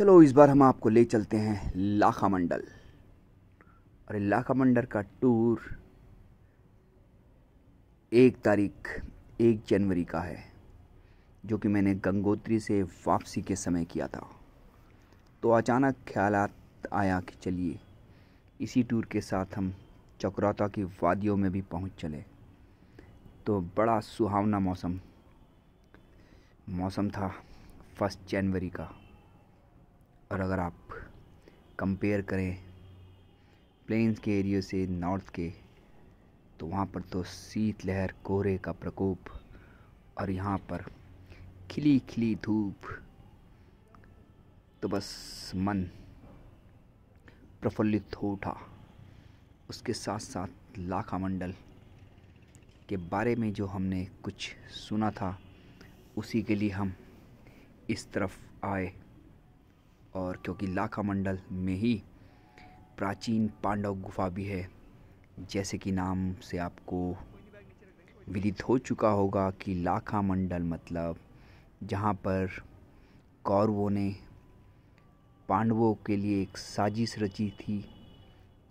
चलो इस बार हम आपको ले चलते हैं लाखा मंडल और लाखा मंडल का टूर एक तारीख एक जनवरी का है जो कि मैंने गंगोत्री से वापसी के समय किया था तो अचानक ख्याल आया कि चलिए इसी टूर के साथ हम चक्रौता की वादियों में भी पहुंच चले तो बड़ा सुहावना मौसम मौसम था फर्स्ट जनवरी का और अगर आप कंपेयर करें प्लेन्स के एरियो से नॉर्थ के तो वहाँ पर तो शीतलहर कोहरे का प्रकोप और यहाँ पर खिली खिली धूप तो बस मन प्रफुल्लित हो उठा उसके साथ साथ लाखा मंडल के बारे में जो हमने कुछ सुना था उसी के लिए हम इस तरफ आए और क्योंकि लाखा मंडल में ही प्राचीन पांडव गुफा भी है जैसे कि नाम से आपको विदित हो चुका होगा कि लाखा मंडल मतलब जहाँ पर कौरवों ने पांडवों के लिए एक साजिश रची थी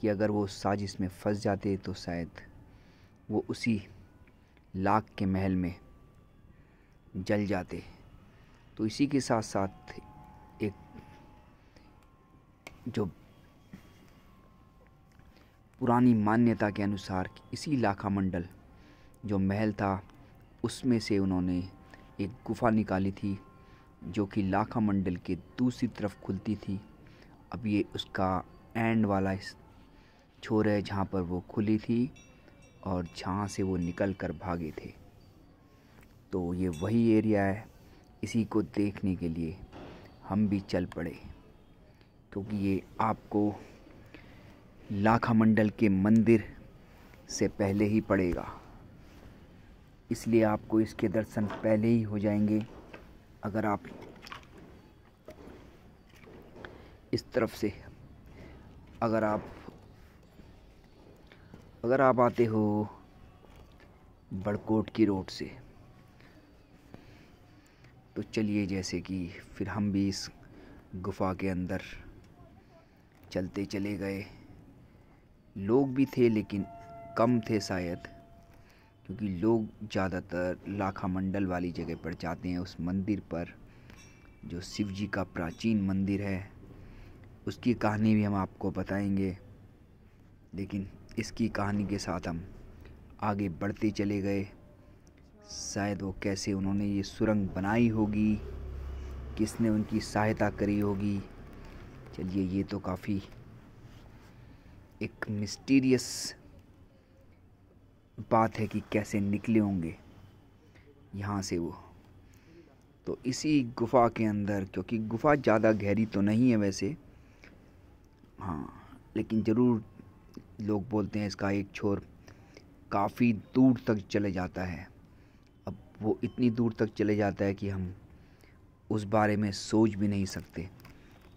कि अगर वो साजिश में फंस जाते तो शायद वो उसी लाख के महल में जल जाते तो इसी के साथ साथ जो पुरानी मान्यता के अनुसार इसी इलाका मंडल जो महल था उसमें से उन्होंने एक गुफ़ा निकाली थी जो कि लाखा मंडल के दूसरी तरफ खुलती थी अब ये उसका एंड वाला छोर है जहाँ पर वो खुली थी और जहाँ से वो निकल कर भागे थे तो ये वही एरिया है इसी को देखने के लिए हम भी चल पड़े क्योंकि ये आपको लाखा मंडल के मंदिर से पहले ही पड़ेगा इसलिए आपको इसके दर्शन पहले ही हो जाएंगे अगर आप इस तरफ से अगर आप अगर आप आते हो बड़कोट की रोड से तो चलिए जैसे कि फिर हम भी इस गुफा के अंदर चलते चले गए लोग भी थे लेकिन कम थे शायद क्योंकि लोग ज़्यादातर लाखा मंडल वाली जगह पर जाते हैं उस मंदिर पर जो शिव जी का प्राचीन मंदिर है उसकी कहानी भी हम आपको बताएंगे लेकिन इसकी कहानी के साथ हम आगे बढ़ते चले गए शायद वो कैसे उन्होंने ये सुरंग बनाई होगी किसने उनकी सहायता करी होगी चलिए ये तो काफ़ी एक मिस्टीरियस बात है कि कैसे निकले होंगे यहाँ से वो तो इसी गुफ़ा के अंदर क्योंकि गुफ़ा ज़्यादा गहरी तो नहीं है वैसे हाँ लेकिन ज़रूर लोग बोलते हैं इसका एक छोर काफ़ी दूर तक चले जाता है अब वो इतनी दूर तक चले जाता है कि हम उस बारे में सोच भी नहीं सकते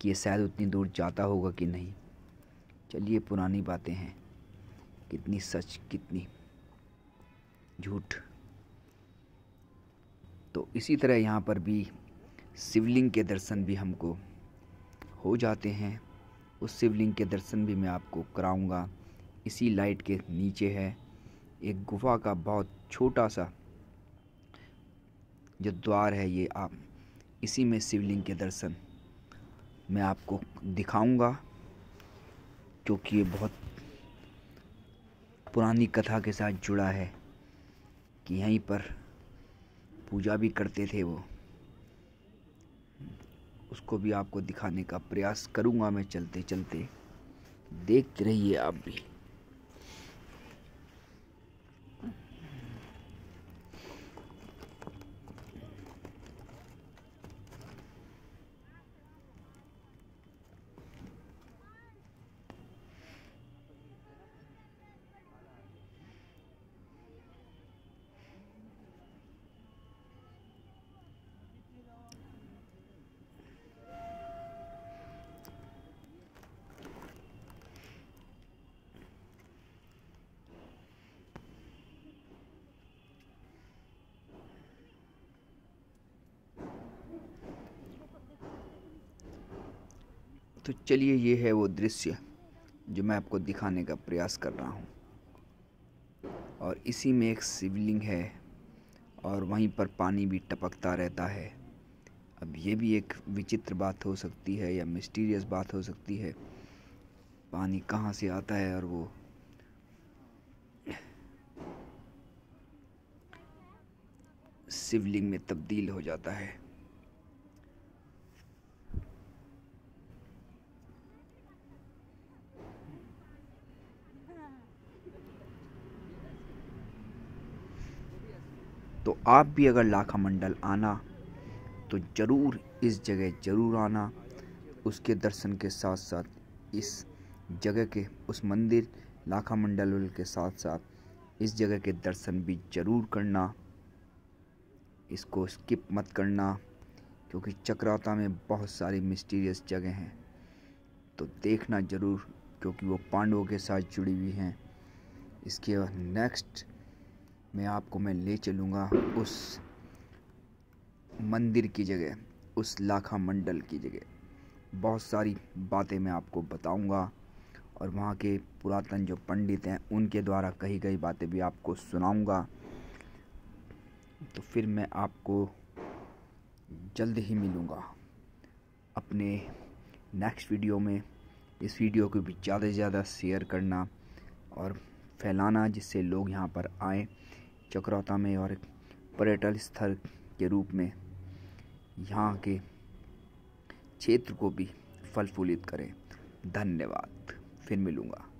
कि ये शायद उतनी दूर जाता होगा कि नहीं चलिए पुरानी बातें हैं कितनी सच कितनी झूठ तो इसी तरह यहाँ पर भी शिवलिंग के दर्शन भी हमको हो जाते हैं उस शिवलिंग के दर्शन भी मैं आपको कराऊंगा इसी लाइट के नीचे है एक गुफा का बहुत छोटा सा जो द्वार है ये आप इसी में शिवलिंग के दर्शन मैं आपको दिखाऊंगा क्योंकि ये बहुत पुरानी कथा के साथ जुड़ा है कि यहीं पर पूजा भी करते थे वो उसको भी आपको दिखाने का प्रयास करूँगा मैं चलते चलते देखते रहिए आप भी तो चलिए ये है वो दृश्य जो मैं आपको दिखाने का प्रयास कर रहा हूँ और इसी में एक शिवलिंग है और वहीं पर पानी भी टपकता रहता है अब ये भी एक विचित्र बात हो सकती है या मिस्टीरियस बात हो सकती है पानी कहाँ से आता है और वो शिवलिंग में तब्दील हो जाता है तो आप भी अगर लाखा मंडल आना तो ज़रूर इस जगह ज़रूर आना उसके दर्शन के साथ साथ इस जगह के उस मंदिर लाखा मंडल के साथ साथ इस जगह के दर्शन भी ज़रूर करना इसको स्किप मत करना क्योंकि चक्राता में बहुत सारी मिस्टीरियस जगह हैं तो देखना ज़रूर क्योंकि वो पांडवों के साथ जुड़ी हुई हैं इसके नेक्स्ट मैं आपको मैं ले चलूँगा उस मंदिर की जगह उस लाखा मंडल की जगह बहुत सारी बातें मैं आपको बताऊंगा और वहाँ के पुरातन जो पंडित हैं उनके द्वारा कही गई बातें भी आपको सुनाऊंगा तो फिर मैं आपको जल्द ही मिलूँगा अपने नेक्स्ट वीडियो में इस वीडियो को भी ज़्यादा से ज़्यादा शेयर करना और फैलाना जिससे लोग यहाँ पर आएँ चक्रौता में और पर्यटन स्थल के रूप में यहाँ के क्षेत्र को भी फल फूलित करें धन्यवाद फिर मिलूँगा